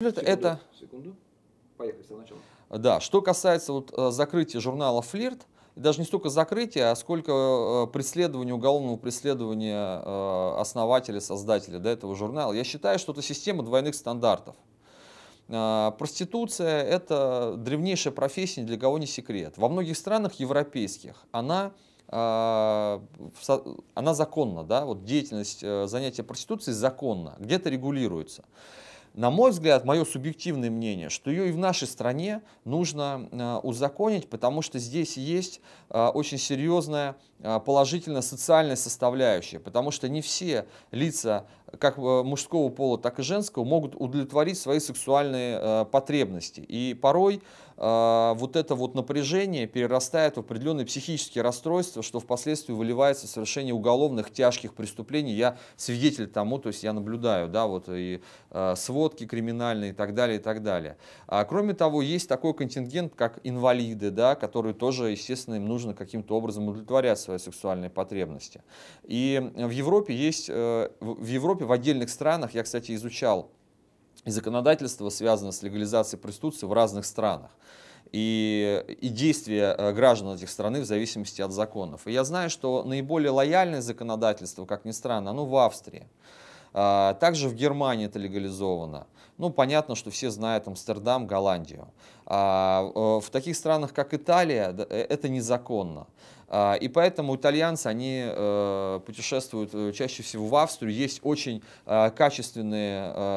Это, секунду, это... секунду. Поехали, с Да, что касается вот, э, закрытия журнала «Флирт», даже не столько закрытия, а сколько э, преследования, уголовного преследования э, основателя, создателя да, этого журнала. Я считаю, что это система двойных стандартов. Проституция – это древнейшая профессия, для кого не секрет. Во многих странах европейских она, она законна, да? вот деятельность занятия проституцией законна, где-то регулируется на мой взгляд, мое субъективное мнение, что ее и в нашей стране нужно э, узаконить, потому что здесь есть э, очень серьезная э, положительная социальная составляющая, потому что не все лица как э, мужского пола, так и женского, могут удовлетворить свои сексуальные э, потребности. И порой э, вот это вот напряжение перерастает в определенные психические расстройства, что впоследствии выливается в совершение уголовных тяжких преступлений. Я свидетель тому, то есть я наблюдаю, да, вот и э, сводки криминальные и так далее, и так далее. А, кроме того, есть такой контингент, как инвалиды, да, которые тоже, естественно, им нужно каким-то образом удовлетворять свои сексуальные потребности. И в Европе есть, э, в Европе Европе, в отдельных странах, я, кстати, изучал и законодательство, связанное с легализацией проституции в разных странах. И, и действия э, граждан этих страны в зависимости от законов. И я знаю, что наиболее лояльное законодательство, как ни странно, оно в Австрии. А, также в Германии это легализовано. Ну, понятно, что все знают Амстердам, Голландию. А, э, в таких странах, как Италия, э, это незаконно. А, и поэтому итальянцы, они э, путешествуют э, чаще всего в Австрию. Есть очень э, качественные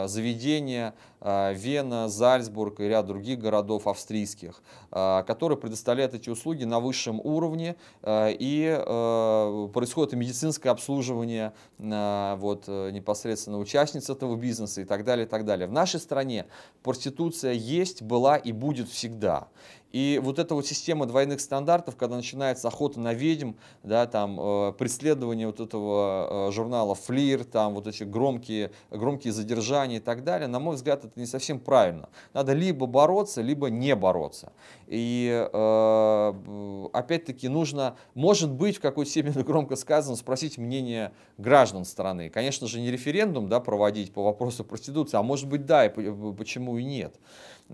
заведения, Вена, Зальцбург и ряд других городов австрийских, которые предоставляют эти услуги на высшем уровне, и происходит и медицинское обслуживание вот, непосредственно участниц этого бизнеса и так далее, и так далее. В нашей стране проституция есть, была и будет всегда. И вот эта вот система двойных стандартов, когда начинается охота на ведьм, да, там, э, преследование вот этого э, журнала «Флир», там, вот эти громкие, громкие задержания и так далее, на мой взгляд, это не совсем правильно. Надо либо бороться, либо не бороться. И, э, опять-таки, нужно, может быть, в какой-то степени громко сказано, спросить мнение граждан страны. Конечно же, не референдум, да, проводить по вопросу проституции, а может быть, да, и э, почему и нет.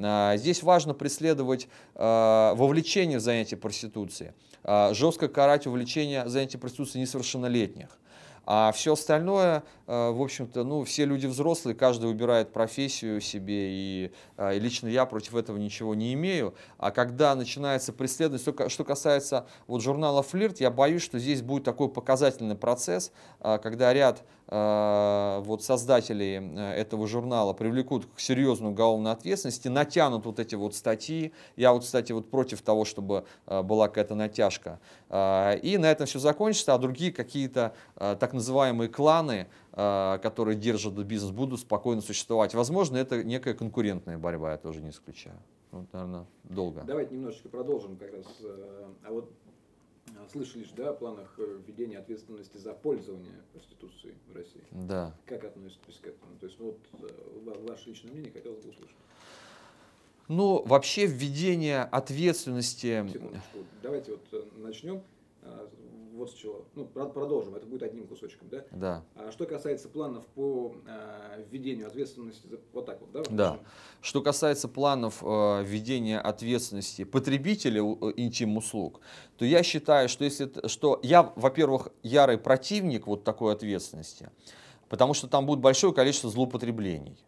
А, здесь важно преследовать а, вовлечение в занятие проституции, а, жестко карать увлечение занятия проституции несовершеннолетних. А все остальное, э, в общем-то, ну, все люди взрослые, каждый выбирает профессию себе, и, э, и лично я против этого ничего не имею. А когда начинается преследование, что, касается вот журнала «Флирт», я боюсь, что здесь будет такой показательный процесс, э, когда ряд вот создателей этого журнала привлекут к серьезной уголовной ответственности, натянут вот эти вот статьи. Я вот, кстати, вот против того, чтобы была какая-то натяжка. И на этом все закончится, а другие какие-то так называемые кланы, э, которые держат бизнес, будут спокойно существовать. Возможно, это некая конкурентная борьба, я тоже не исключаю. Вот, ну, наверное, долго. Давайте немножечко продолжим как раз. Э, а вот э, слышали же, да, о планах введения ответственности за пользование проституцией в России? Да. Как относитесь к этому? То есть, ну, вот ваше личное мнение хотелось бы услышать. Ну, вообще введение ответственности... Секундочку. Давайте вот начнем. А, вот с чего. Ну, продолжим, это будет одним кусочком, да? Да. А что касается планов по а, введению ответственности, вот так вот, да? Да. Что касается планов а, введения ответственности потребителя э, интим-услуг, то я считаю, что если, что я, во-первых, ярый противник вот такой ответственности, потому что там будет большое количество злоупотреблений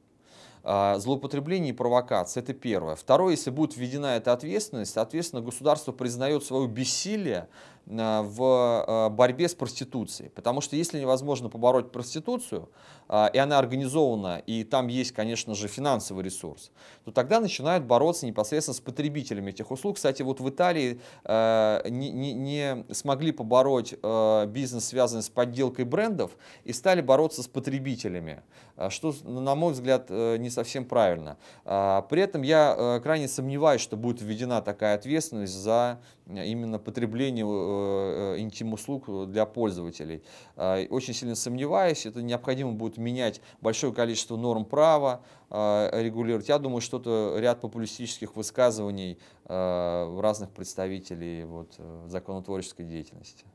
злоупотребление и провокация. Это первое. Второе, если будет введена эта ответственность, соответственно, государство признает свое бессилие Э, в э, борьбе с проституцией. Потому что если невозможно побороть проституцию, э, и она организована, и там есть, конечно же, финансовый ресурс, то тогда начинают бороться непосредственно с потребителями этих услуг. Кстати, вот в Италии не, не, не смогли побороть бизнес, связанный с подделкой брендов, и стали бороться с потребителями, что, на мой взгляд, не совсем правильно. При этом я крайне сомневаюсь, что будет введена такая ответственность за именно потребление Э, э, интим-услуг для пользователей. Э, очень сильно сомневаюсь, это необходимо будет менять большое количество норм права, регулировать. Я думаю, что-то ряд популистических высказываний разных представителей вот, законотворческой деятельности.